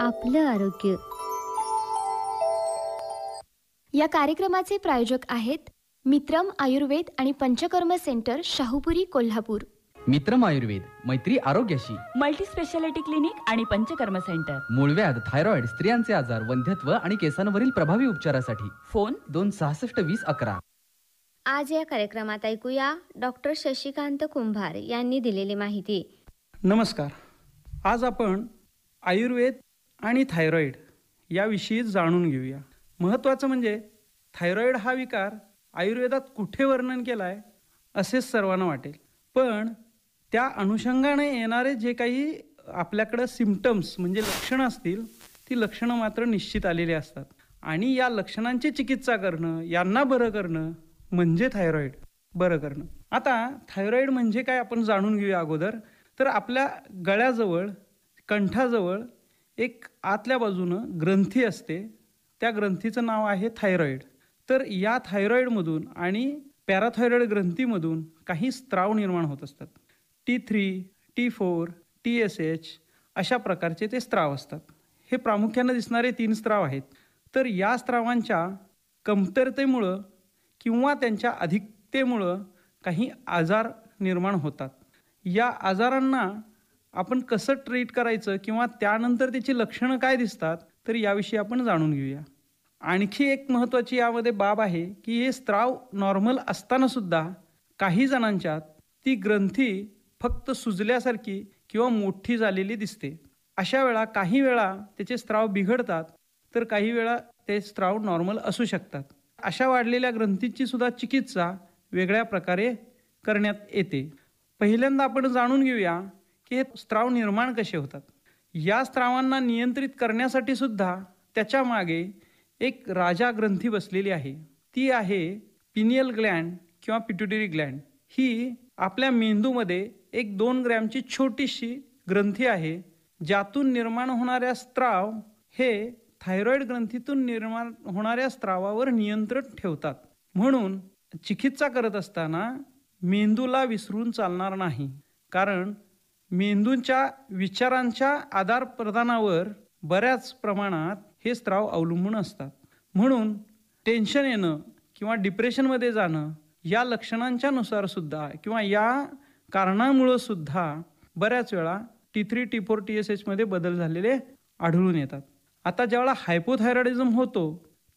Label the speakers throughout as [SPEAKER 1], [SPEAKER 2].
[SPEAKER 1] आपलं आरोग्य या कार्यक्रमाचे प्रायोजक आहेत मित्रम आयुर्वेद आणि पंचकर्म सेंटर शाहूपुरी कोल्हापूर मित्रम आयुर्वेद मैत्री आरोग्याशी मल्टी स्पेशालिटी क्लिनिक आणि पंचकर्म सेंटर मूळव्याध थायरॉइड स्त्रियांचे आजार वंध्यत्व आणि केसांवरील प्रभावी उपचारासाठी फोन दोन सहासष्ट वीस अकरा आज या कार्यक्रमात ऐकूया डॉक्टर शशिकांत कुंभार यांनी दिलेली माहिती नमस्कार आज आपण आयुर्वेद आणि थायरॉईड याविषयी जाणून घेऊया महत्त्वाचं म्हणजे थायरॉईड हा विकार आयुर्वेदात कुठे वर्णन केला आहे असेच सर्वांना वाटेल पण त्या अनुषंगाने येणारे जे काही आपल्याकडं सिम्पटम्स म्हणजे लक्षणं असतील ती लक्षणं मात्र निश्चित आलेली असतात आणि या लक्षणांची चिकित्सा करणं यांना बरं करणं म्हणजे थायरॉईड बरं करणं आता थायरॉईड म्हणजे काय आपण जाणून घेऊया अगोदर तर आपल्या गळ्याजवळ कंठाजवळ एक आतल्या बाजूनं ग्रंथी असते त्या ग्रंथीचं नाव आहे थायरॉईड तर या थायरॉईडमधून आणि पॅराथायरॉईड ग्रंथीमधून काही स्त्राव निर्माण होत असतात T three T four T S H अशा प्रकारचे ते स्त्राव असतात हे प्रामुख्यानं दिसणारे तीन स्त्राव आहेत तर या स्त्रावांच्या कमतरतेमुळं किंवा त्यांच्या अधिकतेमुळं काही आजार निर्माण होतात या आजारांना आपण कसं ट्रीट करायचं किंवा त्यानंतर त्याची लक्षणं काय दिसतात तर याविषयी आपण जाणून घेऊया आणखी एक महत्त्वाची यामध्ये बाब आहे की हे स्त्राव नॉर्मल असतानासुद्धा काही जणांच्यात ती ग्रंथी फक्त सुजल्यासारखी किंवा मोठी झालेली दिसते अशा वेळा काही वेळा त्याचे स्त्राव बिघडतात तर काही वेळा ते स्त्राव नॉर्मल असू शकतात अशा वाढलेल्या ग्रंथीची सुद्धा चिकित्सा वेगळ्या प्रकारे करण्यात येते पहिल्यांदा आपण जाणून घेऊया की स्त्राव निर्माण कसे होतात या स्त्रावांना नियंत्रित करण्यासाठी सुद्धा त्याच्या मागे एक राजा ग्रंथी बसलेली आहे ती आहे पिनियल ग्लँड किंवा पिट्युटरी ग्लँड ही आपल्या मेंदूमध्ये एक दोन ग्रॅमची छोटीशी ग्रंथी आहे ज्यातून निर्माण होणाऱ्या स्त्राव हे थायरॉईड ग्रंथीतून निर्माण होणाऱ्या स्त्रावावर नियंत्रण ठेवतात म्हणून चिकित्सा करत असताना मेंदूला विसरून चालणार नाही कारण मेंदूंच्या विचारांच्या प्रदानावर बऱ्याच प्रमाणात हे स्त्राव अवलंबून असतात म्हणून टेन्शन येणं किंवा डिप्रेशनमध्ये जाणं या नुसार सुद्धा किंवा या कारणामुळं सुद्धा बऱ्याच वेळा T three T four T S एचमध्ये बदल झालेले आढळून येतात आता ज्यावेळेला हायपोथायरॉइडिझम होतो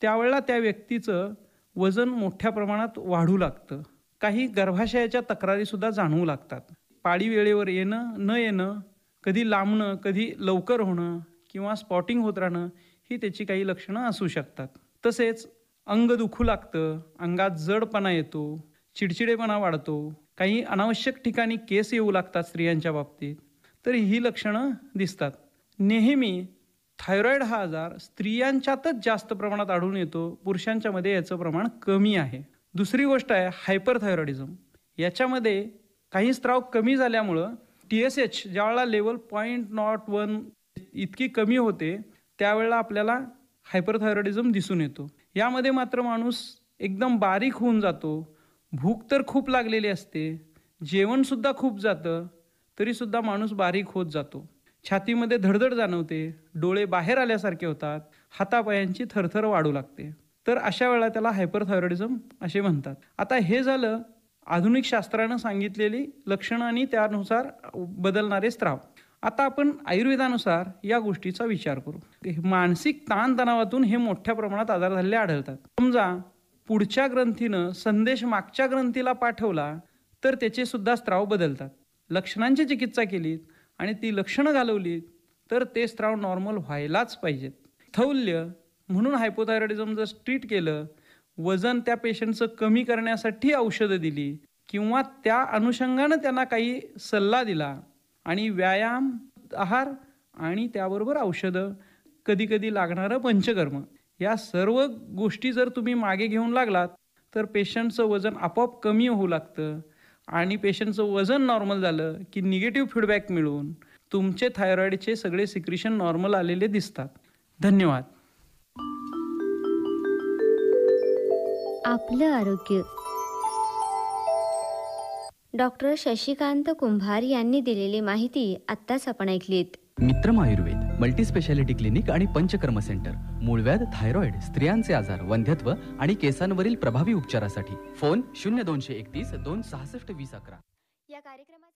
[SPEAKER 1] त्यावेळेला त्या व्यक्तीचं वजन मोठ्या प्रमाणात वाढू लागतं काही गर्भाशयाच्या तक्रारीसुद्धा जाणवू लागतात पाळी वेळेवर येणं न येणं कधी लांबणं कधी लवकर होणं किंवा स्पॉटिंग होत राहणं ही त्याची काही लक्षणं असू शकतात तसेच अंग दुखू लागतं अंगात जडपणा येतो चिडचिडेपणा वाढतो काही अनावश्यक ठिकाणी केस येऊ लागतात स्त्रियांच्या बाबतीत तर ही लक्षणं दिसतात नेहमी थायरॉईड हा आजार स्त्रियांच्यातच जास्त प्रमाणात आढळून येतो पुरुषांच्यामध्ये याचं प्रमाण कमी आहे दुसरी गोष्ट आहे हायपर थायरॉइडिझम याच्यामध्ये काही स्त्राव कमी झाल्यामुळं टी एस एच ज्यावेळेला लेवल पॉईंट नॉट वन इतकी कमी होते त्यावेळेला आपल्याला हायपरथायरॉइडिझम दिसून येतो यामध्ये मात्र माणूस एकदम बारीक होऊन जातो भूक तर खूप लागलेली असते जेवणसुद्धा खूप जातं तरीसुद्धा माणूस बारीक होत जातो छातीमध्ये धडधड जाणवते डोळे बाहेर आल्यासारखे होतात हातापायांची थरथर वाढू लागते तर अशा वेळा त्याला हायपरथायरॉइडिझम असे म्हणतात आता हे झालं आधुनिक शास्त्रानं सांगितलेली लक्षणं आणि त्यानुसार बदलणारे स्त्राव आता आपण आयुर्वेदानुसार या गोष्टीचा विचार करू मानसिक ताणतणावातून हे मोठ्या प्रमाणात आजार झालेले आढळतात समजा पुढच्या ग्रंथीनं संदेश मागच्या ग्रंथीला पाठवला तर त्याचे सुद्धा स्त्राव बदलतात लक्षणांची चिकित्सा केलीत आणि ती लक्षणं घालवली तर ते स्त्राव नॉर्मल व्हायलाच पाहिजेत थौल्य म्हणून हायपोथायरॉइडिझम जर ट्रीट केलं वजन त्या पेशंटचं कमी करण्यासाठी औषधं दिली किंवा त्या अनुषंगानं त्यांना काही सल्ला दिला आणि व्यायाम आहार आणि त्याबरोबर औषधं कधीकधी लागणारं पंचकर्म या सर्व गोष्टी जर तुम्ही मागे घेऊन लागलात तर पेशंटचं वजन आपोआप कमी होऊ लागतं आणि पेशंटचं वजन नॉर्मल झालं की निगेटिव्ह फीडबॅक मिळून तुमचे थायरॉईडचे सगळे सिक्रिशन नॉर्मल आलेले दिसतात धन्यवाद आपलं आरोग्य डॉक्टर शशिकांत कुंभार यांनी दिलेली माहिती आत्ताच आपण ऐकलीत मित्रम आयुर्वेद स्पेशालिटी क्लिनिक आणि पंचकर्म सेंटर मूळव्याध थायरॉइड स्त्रियांचे आजार वंध्यत्व आणि केसांवरील प्रभावी उपचारासाठी फोन शून्य दोनशे एकतीस दोन सहासष्ट वीस अकरा या कार्यक्रमात